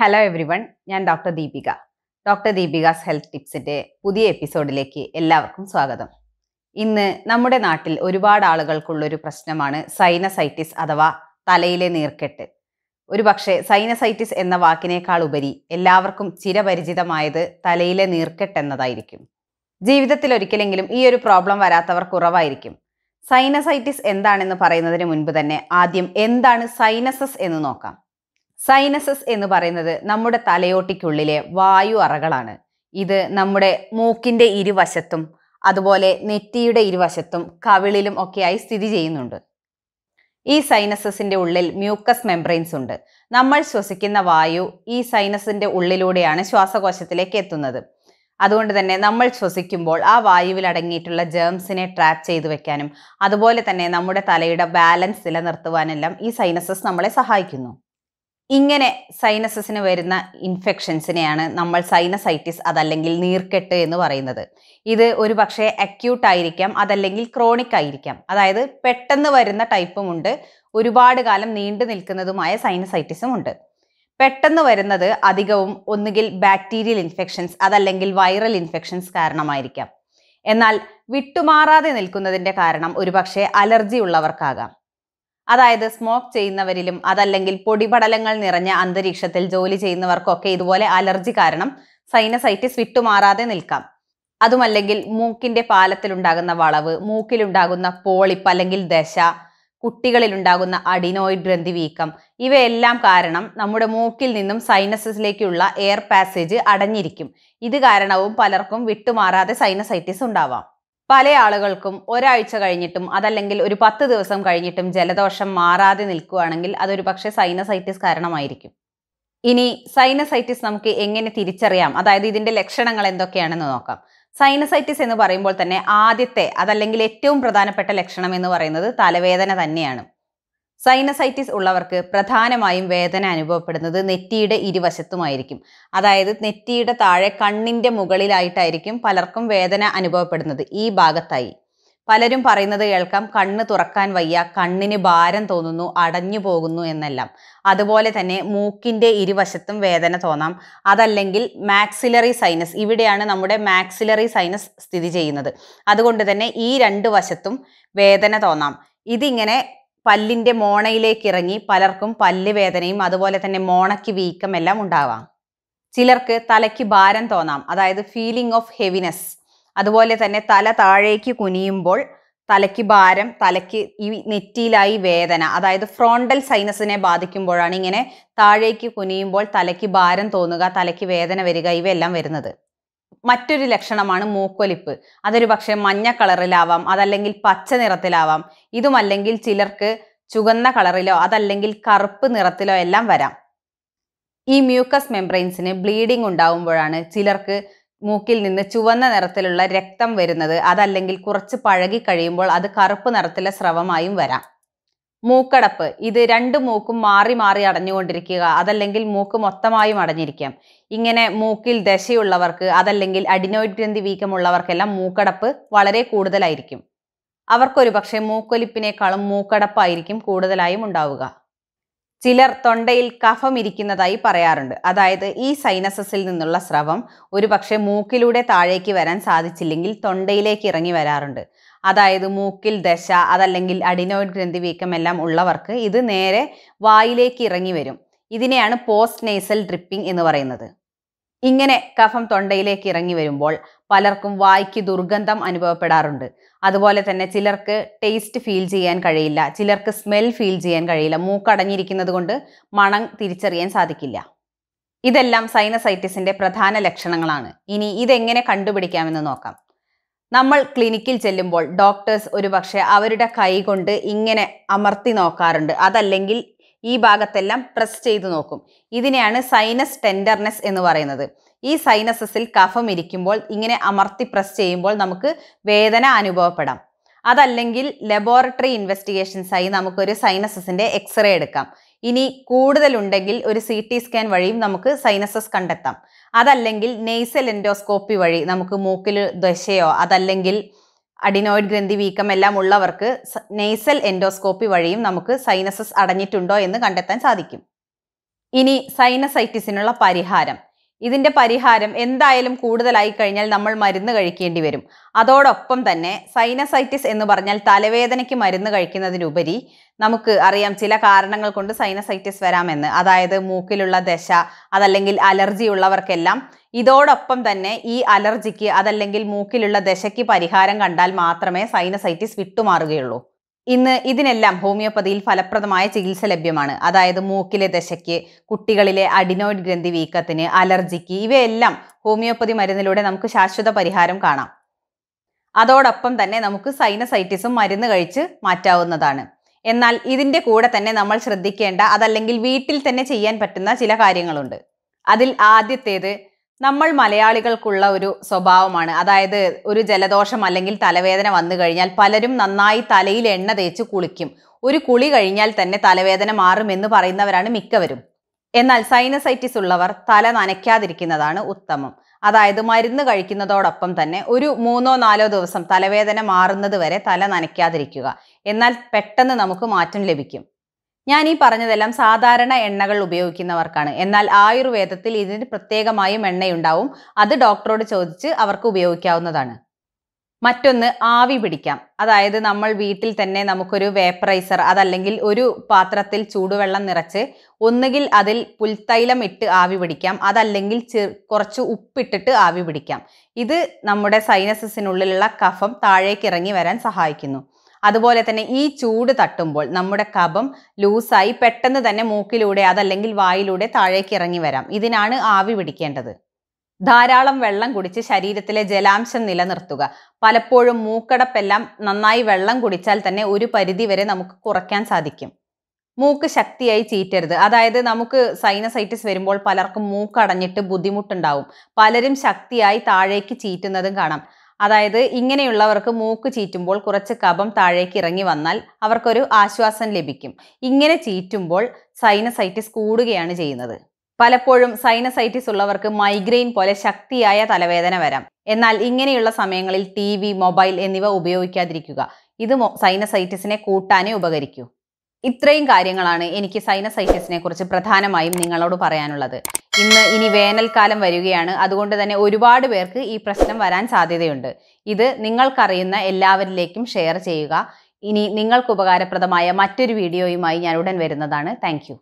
hello everyone ഞാൻ doctor Deepika doctor Deepika's health ടിപ്സിൻ്റെ പുതിയ എപ്പിസോഡിലേക്ക് എല്ലാവർക്കും സ്വാഗതം ഇന്ന് നമ്മുടെ നാട്ടിൽ ഒരുപാട് ആളുകൾക്കുള്ളൊരു പ്രശ്നമാണ് സൈനസൈറ്റിസ് അഥവാ തലയിലെ നീർക്കെട്ട് ഒരു പക്ഷേ സൈനസൈറ്റിസ് എന്ന വാക്കിനേക്കാൾ ഉപരി എല്ലാവർക്കും ചിരപരിചിതമായത് തലയിലെ നീർക്കെട്ട് എന്നതായിരിക്കും ജീവിതത്തിൽ ഒരിക്കലെങ്കിലും ഈ ഒരു പ്രോബ്ലം വരാത്തവർ കുറവായിരിക്കും സൈനസൈറ്റിസ് എന്താണെന്ന് പറയുന്നതിന് മുൻപ് തന്നെ ആദ്യം എന്താണ് സൈനസസ് എന്ന് നോക്കാം സൈനസസ് എന്ന് പറയുന്നത് നമ്മുടെ തലയോട്ടിക്കുള്ളിലെ വായു അറകളാണ് ഇത് നമ്മുടെ മൂക്കിൻ്റെ ഇരുവശത്തും അതുപോലെ നെറ്റിയുടെ ഇരുവശത്തും കവിളിലും ഒക്കെയായി സ്ഥിതി ചെയ്യുന്നുണ്ട് ഈ സൈനസസിൻ്റെ ഉള്ളിൽ മ്യൂക്കസ് മെംബ്രെയിൻസ് ഉണ്ട് നമ്മൾ ശ്വസിക്കുന്ന വായു ഈ സൈനസിൻ്റെ ഉള്ളിലൂടെയാണ് ശ്വാസകോശത്തിലേക്ക് എത്തുന്നത് അതുകൊണ്ട് തന്നെ നമ്മൾ ശ്വസിക്കുമ്പോൾ ആ വായുവിൽ അടങ്ങിയിട്ടുള്ള ജേംസിനെ ട്രാപ്പ് ചെയ്തു വെക്കാനും അതുപോലെ തന്നെ നമ്മുടെ തലയുടെ ബാലൻസ് നിലനിർത്തുവാനെല്ലാം ഈ സൈനസസ് നമ്മളെ സഹായിക്കുന്നു ഇങ്ങനെ സൈനസസിന് വരുന്ന ഇൻഫെക്ഷൻസിനെയാണ് നമ്മൾ സൈനസൈറ്റിസ് അതല്ലെങ്കിൽ നീർക്കെട്ട് എന്ന് പറയുന്നത് ഇത് ഒരു പക്ഷേ അക്യൂട്ട് ആയിരിക്കാം അതല്ലെങ്കിൽ ക്രോണിക് ആയിരിക്കാം അതായത് പെട്ടെന്ന് വരുന്ന ടൈപ്പും ഉണ്ട് ഒരുപാട് കാലം നീണ്ടു നിൽക്കുന്നതുമായ സൈനസൈറ്റിസും ഉണ്ട് പെട്ടെന്ന് വരുന്നത് അധികവും ഒന്നുകിൽ ബാക്ടീരിയൽ ഇൻഫെക്ഷൻസ് അതല്ലെങ്കിൽ വൈറൽ ഇൻഫെക്ഷൻസ് കാരണമായിരിക്കാം എന്നാൽ വിട്ടുമാറാതെ നിൽക്കുന്നതിൻ്റെ കാരണം ഒരുപക്ഷെ അലർജി ഉള്ളവർക്കാകാം അതായത് സ്മോക്ക് ചെയ്യുന്നവരിലും അതല്ലെങ്കിൽ പൊടിപടലങ്ങൾ നിറഞ്ഞ അന്തരീക്ഷത്തിൽ ജോലി ചെയ്യുന്നവർക്കൊക്കെ ഇതുപോലെ അലർജി കാരണം സൈനസൈറ്റിസ് വിട്ടുമാറാതെ നിൽക്കാം അതുമല്ലെങ്കിൽ മൂക്കിന്റെ പാലത്തിലുണ്ടാകുന്ന വളവ് മൂക്കിലുണ്ടാകുന്ന പോളിപ്പ് അല്ലെങ്കിൽ ദശ കുട്ടികളിലുണ്ടാകുന്ന അഡിനോയിഡ് ഗ്രന്ഥി വീക്കം ഇവയെല്ലാം കാരണം നമ്മുടെ മൂക്കിൽ നിന്നും സൈനസിലേക്കുള്ള എയർ പാസേജ് അടഞ്ഞിരിക്കും ഇത് കാരണവും പലർക്കും വിട്ടുമാറാതെ സൈനസൈറ്റിസ് ഉണ്ടാവാം പല ആളുകൾക്കും ഒരാഴ്ച കഴിഞ്ഞിട്ടും അതല്ലെങ്കിൽ ഒരു പത്ത് ദിവസം കഴിഞ്ഞിട്ടും ജലദോഷം മാറാതെ നിൽക്കുകയാണെങ്കിൽ അതൊരു പക്ഷേ സൈനസൈറ്റിസ് കാരണമായിരിക്കും ഇനി സൈനസൈറ്റിസ് നമുക്ക് എങ്ങനെ തിരിച്ചറിയാം അതായത് ഇതിൻ്റെ ലക്ഷണങ്ങൾ എന്തൊക്കെയാണെന്ന് നോക്കാം സൈനസൈറ്റിസ് എന്ന് പറയുമ്പോൾ തന്നെ ആദ്യത്തെ അതല്ലെങ്കിൽ ഏറ്റവും പ്രധാനപ്പെട്ട ലക്ഷണം എന്ന് പറയുന്നത് തലവേദന തന്നെയാണ് സൈനസൈറ്റിസ് ഉള്ളവർക്ക് പ്രധാനമായും വേദന അനുഭവപ്പെടുന്നത് നെറ്റിയുടെ ഇരുവശത്തുമായിരിക്കും അതായത് നെറ്റിയുടെ താഴെ കണ്ണിൻ്റെ മുകളിലായിട്ടായിരിക്കും പലർക്കും വേദന അനുഭവപ്പെടുന്നത് ഈ ഭാഗത്തായി പലരും പറയുന്നത് കേൾക്കാം കണ്ണ് തുറക്കാൻ വയ്യ കണ്ണിന് ഭാരം തോന്നുന്നു അടഞ്ഞു പോകുന്നു എന്നെല്ലാം അതുപോലെ തന്നെ മൂക്കിൻ്റെ ഇരുവശത്തും വേദന തോന്നാം അതല്ലെങ്കിൽ മാക്സിലറി സൈനസ് ഇവിടെയാണ് നമ്മുടെ മാക്സിലറി സൈനസ് സ്ഥിതി ചെയ്യുന്നത് അതുകൊണ്ട് തന്നെ ഈ രണ്ട് വശത്തും വേദന തോന്നാം ഇതിങ്ങനെ പല്ലിൻ്റെ മോണയിലേക്ക് ഇറങ്ങി പലർക്കും പല്ല് വേദനയും അതുപോലെ തന്നെ മോണയ്ക്ക് വീക്കം എല്ലാം ഉണ്ടാവാം ചിലർക്ക് തലയ്ക്ക് ഭാരം തോന്നാം അതായത് ഫീലിംഗ് ഓഫ് ഹെവിനെസ് അതുപോലെ തന്നെ തല താഴേക്ക് കുനിയുമ്പോൾ തലയ്ക്ക് ഭാരം തലയ്ക്ക് ഈ നെറ്റിയിലായി വേദന അതായത് ഫ്രോണ്ടൽ സൈനസിനെ ബാധിക്കുമ്പോഴാണ് ഇങ്ങനെ താഴേക്ക് കുനിയുമ്പോൾ തലയ്ക്ക് ഭാരം തോന്നുക തലയ്ക്ക് വേദന വരിക ഇവയെല്ലാം വരുന്നത് മറ്റൊരു ലക്ഷണമാണ് മൂക്കൊലിപ്പ് അതൊരു പക്ഷേ മഞ്ഞ കളറിലാവാം അതല്ലെങ്കിൽ പച്ച നിറത്തിലാവാം ഇതുമല്ലെങ്കിൽ ചിലർക്ക് ചുവന്ന കളറിലോ അതല്ലെങ്കിൽ കറുപ്പ് നിറത്തിലോ എല്ലാം വരാം ഈ മ്യൂക്കസ് മെംബ്രെയിൻസിന് ബ്ലീഡിംഗ് ഉണ്ടാവുമ്പോഴാണ് ചിലർക്ക് മൂക്കിൽ നിന്ന് ചുവന്ന നിറത്തിലുള്ള രക്തം വരുന്നത് അതല്ലെങ്കിൽ കുറച്ച് പഴകി കഴിയുമ്പോൾ അത് കറുപ്പ് നിറത്തിലെ സ്രവമായും വരാം മൂക്കടപ്പ് ഇത് രണ്ട് മൂക്കും മാറി മാറി അടഞ്ഞുകൊണ്ടിരിക്കുക അതല്ലെങ്കിൽ മൂക്ക് മൊത്തമായും അടഞ്ഞിരിക്കാം ഇങ്ങനെ മൂക്കിൽ ദശയുള്ളവർക്ക് അതല്ലെങ്കിൽ അഡിനോയിഡ് ഗ്രന്ഥി വീക്കമുള്ളവർക്കെല്ലാം മൂക്കടപ്പ് വളരെ കൂടുതലായിരിക്കും അവർക്കൊരു പക്ഷേ മൂക്കൊലിപ്പിനേക്കാളും മൂക്കടപ്പായിരിക്കും കൂടുതലായും ഉണ്ടാവുക ചിലർ തൊണ്ടയിൽ കഫം ഇരിക്കുന്നതായി പറയാറുണ്ട് അതായത് ഈ സൈനസസിൽ നിന്നുള്ള സ്രവം ഒരുപക്ഷെ മൂക്കിലൂടെ താഴേക്ക് വരാൻ സാധിച്ചില്ലെങ്കിൽ തൊണ്ടയിലേക്ക് ഇറങ്ങി വരാറുണ്ട് അതായത് മൂക്കിൽ ദശ അതല്ലെങ്കിൽ അഡിനോയിഡ് ഗ്രന്ഥി വീക്കം എല്ലാം ഉള്ളവർക്ക് ഇത് നേരെ വായിലേക്ക് ഇറങ്ങി വരും ഇതിനെയാണ് പോസ്റ്റ് നേസൽ ഡ്രിപ്പിംഗ് എന്ന് പറയുന്നത് ഇങ്ങനെ കഫം തൊണ്ടയിലേക്ക് ഇറങ്ങി വരുമ്പോൾ പലർക്കും വായ്ക്ക് ദുർഗന്ധം അനുഭവപ്പെടാറുണ്ട് അതുപോലെ തന്നെ ചിലർക്ക് ടേസ്റ്റ് ഫീൽ ചെയ്യാൻ കഴിയില്ല ചിലർക്ക് സ്മെൽ ഫീൽ ചെയ്യാൻ കഴിയില്ല മൂക്കടഞ്ഞിരിക്കുന്നത് കൊണ്ട് മണം തിരിച്ചറിയാൻ സാധിക്കില്ല ഇതെല്ലാം സൈനസൈറ്റിസിന്റെ പ്രധാന ലക്ഷണങ്ങളാണ് ഇനി ഇതെങ്ങനെ കണ്ടുപിടിക്കാമെന്ന് നോക്കാം നമ്മൾ ക്ലിനിക്കിൽ ചെല്ലുമ്പോൾ ഡോക്ടേഴ്സ് ഒരുപക്ഷെ അവരുടെ കൈ കൊണ്ട് ഇങ്ങനെ അമർത്തി നോക്കാറുണ്ട് അതല്ലെങ്കിൽ ഈ ഭാഗത്തെല്ലാം പ്രസ് ചെയ്തു നോക്കും ഇതിനെയാണ് സൈനസ് ടെൻഡർനെസ് എന്ന് പറയുന്നത് ഈ സൈനസസിൽ കഫം ഇരിക്കുമ്പോൾ ഇങ്ങനെ അമർത്തി പ്രസ് ചെയ്യുമ്പോൾ നമുക്ക് വേദന അനുഭവപ്പെടാം അതല്ലെങ്കിൽ ലബോറട്ടറി ഇൻവെസ്റ്റിഗേഷൻസ് ആയി നമുക്കൊരു സൈനസസിൻ്റെ എക്സ്റേ എടുക്കാം ഇനി കൂടുതലുണ്ടെങ്കിൽ ഒരു സി ടി സ്കാൻ വഴിയും നമുക്ക് സൈനസസ് കണ്ടെത്താം അതല്ലെങ്കിൽ നെയ്സൽ എൻഡോസ്കോപ്പി വഴി നമുക്ക് മൂക്കിൽ ദശയോ അതല്ലെങ്കിൽ അഡിനോയിഡ് ഗ്രന്ഥി വീക്കം എല്ലാം ഉള്ളവർക്ക് നെയ്സൽ എൻഡോസ്കോപ്പി വഴിയും നമുക്ക് സൈനസസ് അടഞ്ഞിട്ടുണ്ടോ എന്ന് കണ്ടെത്താൻ സാധിക്കും ഇനി സൈനസൈറ്റിസിനുള്ള പരിഹാരം ഇതിൻ്റെ പരിഹാരം എന്തായാലും കൂടുതലായി കഴിഞ്ഞാൽ നമ്മൾ മരുന്ന് കഴിക്കേണ്ടി വരും അതോടൊപ്പം തന്നെ സൈനസൈറ്റിസ് എന്ന് പറഞ്ഞാൽ തലവേദനയ്ക്ക് മരുന്ന് കഴിക്കുന്നതിനുപരി നമുക്ക് അറിയാം ചില കാരണങ്ങൾ കൊണ്ട് സൈനസൈറ്റിസ് വരാമെന്ന് അതായത് മൂക്കിലുള്ള ദശ അതല്ലെങ്കിൽ അലർജി ഉള്ളവർക്കെല്ലാം ഇതോടൊപ്പം തന്നെ ഈ അലർജിക്ക് അതല്ലെങ്കിൽ മൂക്കിലുള്ള ദശയ്ക്ക് പരിഹാരം കണ്ടാൽ മാത്രമേ സൈനസൈറ്റിസ് വിട്ടുമാറുകയുള്ളൂ ഇന്ന് ഇതിനെല്ലാം ഹോമിയോപ്പതിയിൽ ഫലപ്രദമായ ചികിത്സ ലഭ്യമാണ് അതായത് മൂക്കിലെ ദശയ്ക്ക് കുട്ടികളിലെ അഡിനോയിഡ് ഗ്രന്ഥി വീക്കത്തിന് അലർജിക്ക് ഇവയെല്ലാം ഹോമിയോപ്പതി മരുന്നിലൂടെ നമുക്ക് ശാശ്വത പരിഹാരം കാണാം അതോടൊപ്പം തന്നെ നമുക്ക് സൈനസൈറ്റിസും മരുന്ന് കഴിച്ച് മാറ്റാവുന്നതാണ് എന്നാൽ ഇതിൻ്റെ കൂടെ തന്നെ നമ്മൾ ശ്രദ്ധിക്കേണ്ട അതല്ലെങ്കിൽ വീട്ടിൽ തന്നെ ചെയ്യാൻ പറ്റുന്ന ചില കാര്യങ്ങളുണ്ട് അതിൽ ആദ്യത്തേത് നമ്മൾ മലയാളികൾക്കുള്ള ഒരു സ്വഭാവമാണ് അതായത് ഒരു ജലദോഷം അല്ലെങ്കിൽ തലവേദന വന്നു കഴിഞ്ഞാൽ പലരും നന്നായി തലയിൽ എണ്ണ തേച്ച് കുളിക്കും ഒരു കുളി കഴിഞ്ഞാൽ തന്നെ തലവേദന മാറുമെന്ന് പറയുന്നവരാണ് മിക്കവരും എന്നാൽ സൈനസൈറ്റിസ് ഉള്ളവർ തല നനയ്ക്കാതിരിക്കുന്നതാണ് ഉത്തമം അതായത് മരുന്ന് കഴിക്കുന്നതോടൊപ്പം തന്നെ ഒരു മൂന്നോ നാലോ ദിവസം തലവേദന മാറുന്നത് വരെ തല നനയ്ക്കാതിരിക്കുക എന്നാൽ പെട്ടെന്ന് നമുക്ക് മാറ്റം ലഭിക്കും ഞാൻ ഈ പറഞ്ഞതെല്ലാം സാധാരണ എണ്ണകൾ ഉപയോഗിക്കുന്നവർക്കാണ് എന്നാൽ ആയുർവേദത്തിൽ ഇതിന് പ്രത്യേകമായും എണ്ണയുണ്ടാവും അത് ഡോക്ടറോട് ചോദിച്ച് അവർക്ക് ഉപയോഗിക്കാവുന്നതാണ് മറ്റൊന്ന് ആവി പിടിക്കാം അതായത് നമ്മൾ വീട്ടിൽ തന്നെ നമുക്കൊരു വേപ്പറൈസർ അതല്ലെങ്കിൽ ഒരു പാത്രത്തിൽ ചൂടുവെള്ളം നിറച്ച് ഒന്നുകിൽ അതിൽ പുൽത്തൈലം ഇട്ട് ആവി പിടിക്കാം അതല്ലെങ്കിൽ ചെ കുറച്ച് ഉപ്പിട്ടിട്ട് ആവി പിടിക്കാം ഇത് നമ്മുടെ സൈനസസിനുള്ളിലുള്ള കഫം താഴേക്കിറങ്ങി വരാൻ സഹായിക്കുന്നു അതുപോലെ തന്നെ ഈ ചൂട് തട്ടുമ്പോൾ നമ്മുടെ കഫം ലൂസായി പെട്ടെന്ന് തന്നെ മൂക്കിലൂടെ അതല്ലെങ്കിൽ വായിലൂടെ താഴേക്ക് ഇറങ്ങി വരാം ഇതിനാണ് ആവി പിടിക്കേണ്ടത് ധാരാളം വെള്ളം കുടിച്ച് ശരീരത്തിലെ ജലാംശം നിലനിർത്തുക പലപ്പോഴും മൂക്കടപ്പെല്ലാം നന്നായി വെള്ളം കുടിച്ചാൽ തന്നെ ഒരു പരിധിവരെ നമുക്ക് കുറയ്ക്കാൻ സാധിക്കും മൂക്ക് ശക്തിയായി ചീറ്റരുത് അതായത് നമുക്ക് സൈനസൈറ്റിസ് വരുമ്പോൾ പലർക്കും മൂക്കടഞ്ഞിട്ട് ബുദ്ധിമുട്ടുണ്ടാവും പലരും ശക്തിയായി താഴേക്ക് ചീറ്റുന്നതും കാണാം അതായത് ഇങ്ങനെയുള്ളവർക്ക് മൂക്ക് ചീറ്റുമ്പോൾ കുറച്ച് കപം താഴേക്ക് ഇറങ്ങി വന്നാൽ അവർക്കൊരു ആശ്വാസം ലഭിക്കും ഇങ്ങനെ ചീറ്റുമ്പോൾ സൈനസൈറ്റിസ് കൂടുകയാണ് ചെയ്യുന്നത് പലപ്പോഴും സൈനസൈറ്റിസ് ഉള്ളവർക്ക് മൈഗ്രെയിൻ പോലെ ശക്തിയായ തലവേദന വരാം എന്നാൽ ഇങ്ങനെയുള്ള സമയങ്ങളിൽ ടി വി മൊബൈൽ എന്നിവ ഉപയോഗിക്കാതിരിക്കുക ഇത് സൈനസൈറ്റിസിനെ കൂട്ടാനേ ഉപകരിക്കൂ ഇത്രയും കാര്യങ്ങളാണ് എനിക്ക് സൈനസൈറ്റിസിനെ കുറിച്ച് പ്രധാനമായും നിങ്ങളോട് പറയാനുള്ളത് ഇന്ന് ഇനി വേനൽക്കാലം വരികയാണ് അതുകൊണ്ട് തന്നെ ഒരുപാട് പേർക്ക് ഈ പ്രശ്നം വരാൻ സാധ്യതയുണ്ട് ഇത് നിങ്ങൾക്കറിയുന്ന എല്ലാവരിലേക്കും ഷെയർ ചെയ്യുക ഇനി നിങ്ങൾക്ക് ഉപകാരപ്രദമായ മറ്റൊരു വീഡിയോയുമായി ഞാൻ ഉടൻ വരുന്നതാണ് താങ്ക്